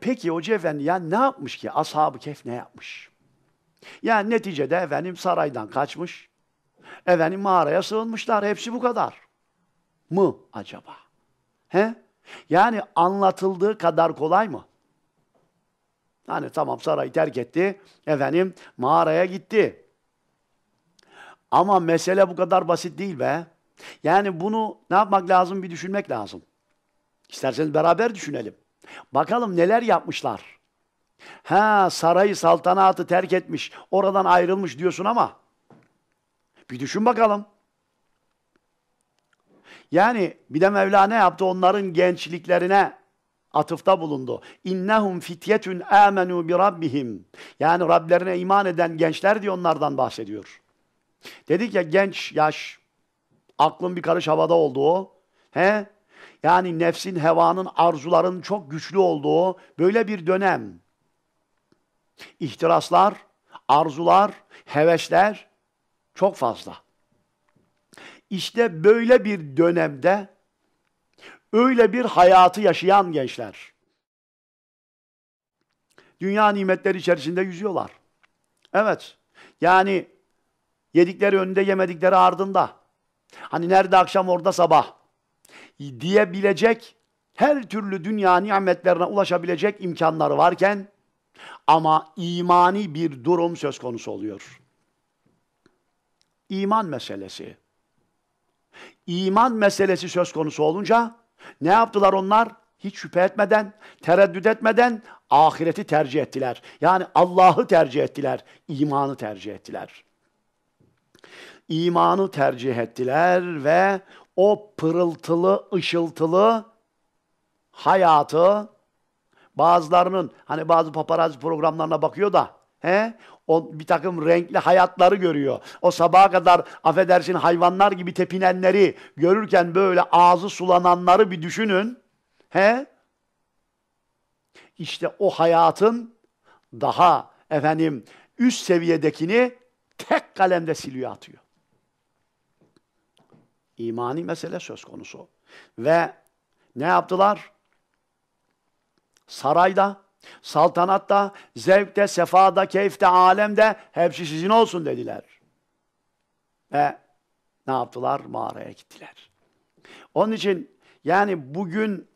Peki Hoca Efendi ya ne yapmış ki? Ashab-ı Kehf ne yapmış? Yani neticede efendim saraydan kaçmış. Efendim mağaraya sığınmışlar. Hepsi bu kadar. Mı acaba? He? Yani anlatıldığı kadar kolay mı? Yani tamam sarayı terk etti. Efendim mağaraya gitti. Ama mesele bu kadar basit değil be. Yani bunu ne yapmak lazım bir düşünmek lazım. İsterseniz beraber düşünelim. Bakalım neler yapmışlar. Ha sarayı saltanatı terk etmiş, oradan ayrılmış diyorsun ama bir düşün bakalım. Yani bir de Mevla ne yaptı? Onların gençliklerine atıfta bulundu. İnnehum fityetun amenu bi rabbihim. Yani Rablerine iman eden gençler diye onlardan bahsediyor. Dedik ya genç yaş. Aklın bir karış havada olduğu. He? Yani nefsin, hevanın, arzuların çok güçlü olduğu böyle bir dönem. İhtiraslar, arzular, hevesler çok fazla. İşte böyle bir dönemde öyle bir hayatı yaşayan gençler dünya nimetleri içerisinde yüzüyorlar. Evet. Yani yedikleri önünde, yemedikleri ardında. Hani nerede akşam orada sabah diyebilecek her türlü dünya nimetlerine ulaşabilecek imkanları varken ama imani bir durum söz konusu oluyor. İman meselesi. İman meselesi söz konusu olunca ne yaptılar onlar? Hiç şüphe etmeden, tereddüt etmeden ahireti tercih ettiler. Yani Allah'ı tercih ettiler, imanı tercih ettiler. İmanı tercih ettiler ve o pırıltılı, ışıltılı hayatı bazılarının hani bazı paparazzi programlarına bakıyor da he o bir takım renkli hayatları görüyor. O sabaha kadar affedersin hayvanlar gibi tepinenleri görürken böyle ağzı sulananları bir düşünün. He? İşte o hayatın daha efendim üst seviyedekini tek kalemde siliyor atıyor. İmani mesele söz konusu. Ve ne yaptılar? Sarayda, saltanatta, zevkte, sefada, keyifte, alemde hepsi sizin olsun dediler. Ve ne yaptılar? Mağaraya gittiler. Onun için yani bugün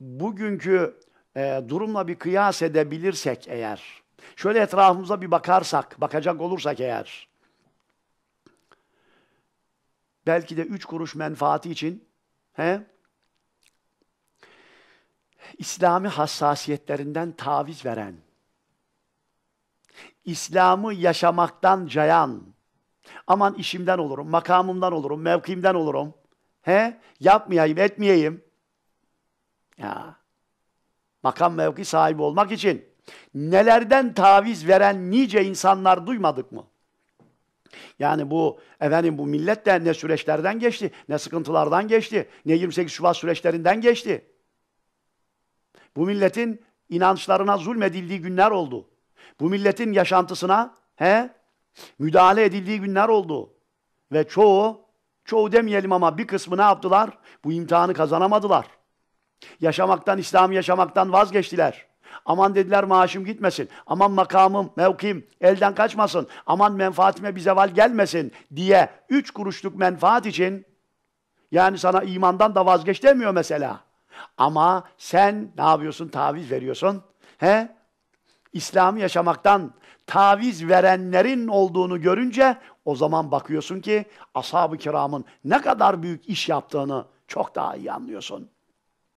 bugünkü e, durumla bir kıyas edebilirsek eğer, şöyle etrafımıza bir bakarsak, bakacak olursak eğer, Belki de üç kuruş menfaati için he? İslami hassasiyetlerinden taviz veren, İslam'ı yaşamaktan cayan, aman işimden olurum, makamımdan olurum, mevkimden olurum, he? yapmayayım, etmeyeyim. Ya. Makam mevki sahibi olmak için nelerden taviz veren nice insanlar duymadık mı? Yani bu efendim bu millet de ne süreçlerden geçti, ne sıkıntılardan geçti, ne 28 Şubat süreçlerinden geçti. Bu milletin inançlarına zulmedildiği günler oldu. Bu milletin yaşantısına he müdahale edildiği günler oldu. Ve çoğu, çoğu demeyelim ama bir kısmı ne yaptılar? Bu imtihanı kazanamadılar. Yaşamaktan, İslam yaşamaktan vazgeçtiler. Aman dediler maaşım gitmesin. Aman makamım, mevkim elden kaçmasın. Aman menfaatime bize val gelmesin diye üç kuruşluk menfaat için yani sana imandan da vazgeç demiyor mesela. Ama sen ne yapıyorsun? Taviz veriyorsun. He? İslam'ı yaşamaktan taviz verenlerin olduğunu görünce o zaman bakıyorsun ki ashab-ı kiramın ne kadar büyük iş yaptığını çok daha iyi anlıyorsun.